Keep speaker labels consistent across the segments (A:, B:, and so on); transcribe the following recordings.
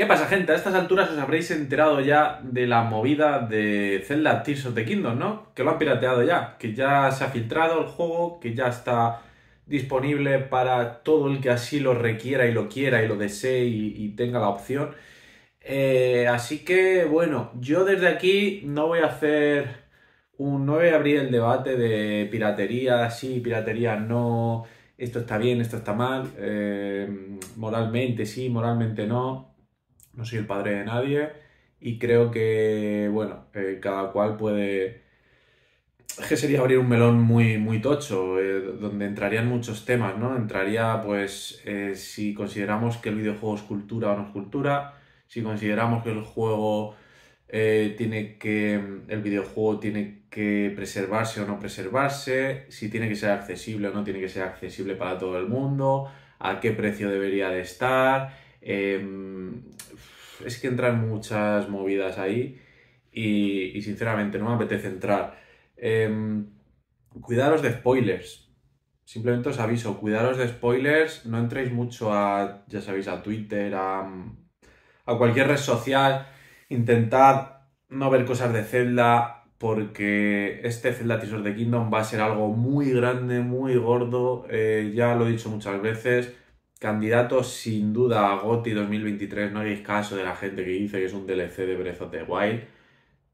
A: ¿Qué pasa, gente? A estas alturas os habréis enterado ya de la movida de Zelda Tears of the Kingdom, ¿no? Que lo han pirateado ya, que ya se ha filtrado el juego, que ya está disponible para todo el que así lo requiera y lo quiera y lo desee y, tenga la opción. Eh, así que, bueno, yo desde aquí no voy a hacer un... no voy a abrir el debate de piratería sí, piratería no, esto está bien, esto está mal, eh, moralmente sí, moralmente no no soy el padre de nadie y creo que, bueno, eh, cada cual puede... Es que sería abrir un melón muy, muy tocho, eh, donde entrarían muchos temas, ¿no? Entraría, pues, eh, si consideramos que el videojuego es cultura o no es cultura, si consideramos que el juego tiene que el videojuego tiene que preservarse o no preservarse, si tiene que ser accesible o no tiene que ser accesible para todo el mundo, a qué precio debería de estar, Em, es que entran muchas movidas ahí y, sinceramente no me apetece entrar. Em, cuidaros de spoilers. Simplemente os aviso, cuidaros de spoilers, no entréis mucho a, ya sabéis, a Twitter, a, a cualquier red social. Intentad no ver cosas de Zelda, porque este Zelda Tears de Kingdom va a ser algo muy grande, muy gordo. Eh, ya lo he dicho muchas veces Candidato sin duda a GOTI 2023, no hagáis caso de la gente que dice que es un DLC de Breath of the Wild.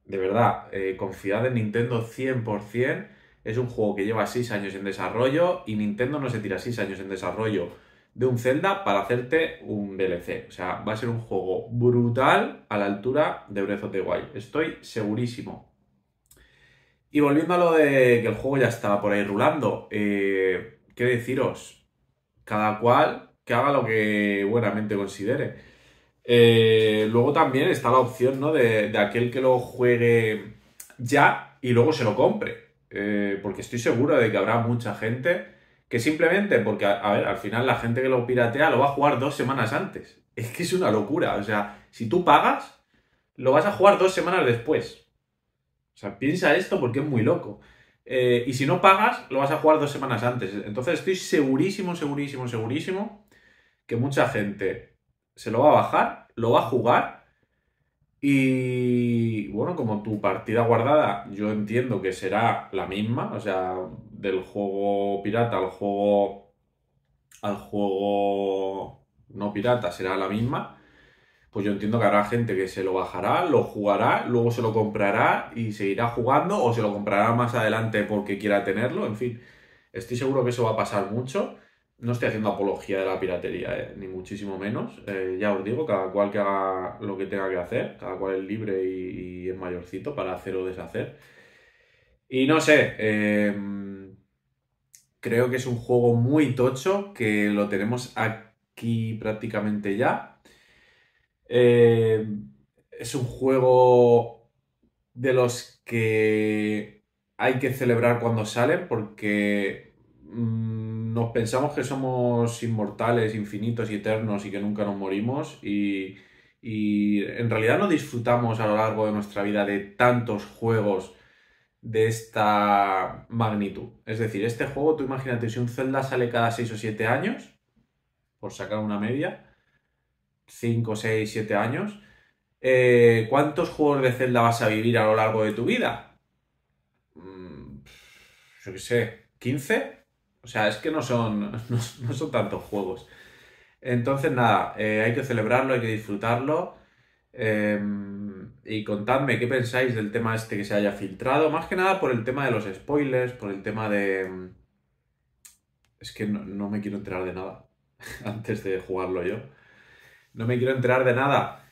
A: De verdad, eh, confiad en Nintendo 100%. Es un juego que lleva 6 años en desarrollo y Nintendo no se tira 6 años en desarrollo de un Zelda para hacerte un DLC. O sea, va a ser un juego brutal a la altura de Breath of the Wild. Estoy segurísimo. Y volviendo a lo de que el juego ya estaba por ahí rulando, eh, ¿qué deciros? Cada cual que haga lo que buenamente considere. Eh, luego también está la opción ¿no? de, aquel que lo juegue ya y luego se lo compre. Eh, porque estoy seguro de que habrá mucha gente que simplemente, porque a, ver, al final la gente que lo piratea lo va a jugar dos semanas antes. Es que es una locura. O sea, si tú pagas, lo vas a jugar dos semanas después. O sea, piensa esto porque es muy loco. Eh, y si no pagas, lo vas a jugar dos semanas antes. Entonces estoy segurísimo, segurísimo, segurísimo que mucha gente se lo va a bajar, lo va a jugar y bueno, como tu partida guardada yo entiendo que será la misma, o sea, del juego pirata al juego al juego no pirata será la misma, pues yo entiendo que habrá gente que se lo bajará, lo jugará, luego se lo comprará y seguirá jugando o se lo comprará más adelante porque quiera tenerlo, en fin, estoy seguro que eso va a pasar mucho no estoy haciendo apología de la piratería, eh, ni muchísimo menos. Eh, ya os digo, cada cual que haga lo que tenga que hacer, cada cual es libre y, es mayorcito para hacer o deshacer. Y no sé, em, creo que es un juego muy tocho, que lo tenemos aquí prácticamente ya. Em, es un juego de los que hay que celebrar cuando salen porque... Mm, nos pensamos que somos inmortales, infinitos y eternos y que nunca nos morimos y, en realidad no disfrutamos a lo largo de nuestra vida de tantos juegos de esta magnitud. Es decir, este juego, tú imagínate, si un Zelda sale cada 6 o 7 años, por sacar una media, 5, 6, 7 años, eh, ¿cuántos juegos de Zelda vas a vivir a lo largo de tu vida? Mm, yo qué sé, ¿15? O sea, es que no son, no, son tantos juegos. Entonces, nada, eh, hay que celebrarlo, hay que disfrutarlo. Em, y contadme qué pensáis del tema este que se haya filtrado. Más que nada por el tema de los spoilers, por el tema de... Em, es que no, me quiero enterar de nada antes de jugarlo yo. No me quiero enterar de nada.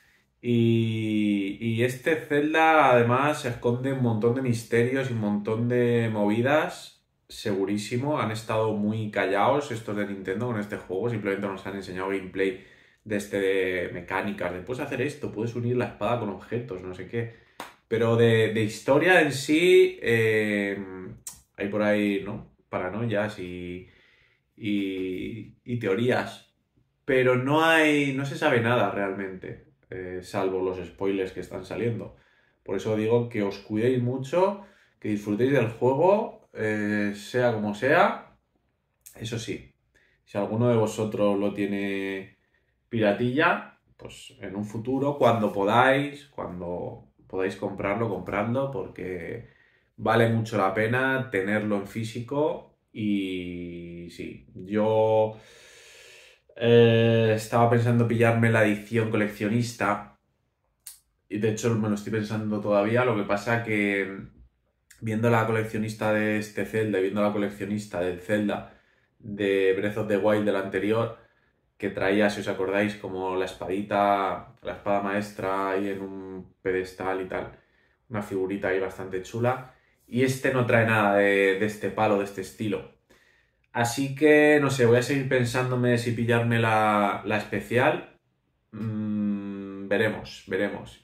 A: Y, y, este Zelda además se esconde un montón de misterios y un montón de movidas segurísimo. Han estado muy callados estos de Nintendo con este juego, simplemente nos han enseñado gameplay de este de mecánicas, de puedes hacer esto, puedes unir la espada con objetos, no sé qué. Pero de, historia en sí, eh, hay por ahí, ¿no? Paranoias y, y, teorías. Pero no hay, no se sabe nada realmente, eh, salvo los spoilers que están saliendo. Por eso digo que os cuidéis mucho, que disfrutéis del juego, eh, sea como sea, eso sí, si alguno de vosotros lo tiene piratilla, pues en un futuro, cuando podáis, cuando podáis comprarlo, comprando, porque vale mucho la pena tenerlo en físico y sí, yo eh, estaba pensando pillarme la edición coleccionista y de hecho me lo estoy pensando todavía, lo que pasa que viendo la coleccionista de este celda y viendo la coleccionista del Zelda de Breath of the Wild del anterior, que traía, si os acordáis, como la espadita, la espada maestra ahí en un pedestal y tal, una figurita ahí bastante chula. Y este no trae nada de, este palo, de este estilo. Así que, no sé, voy a seguir pensándome si pillarme la, especial. Mm, veremos, veremos.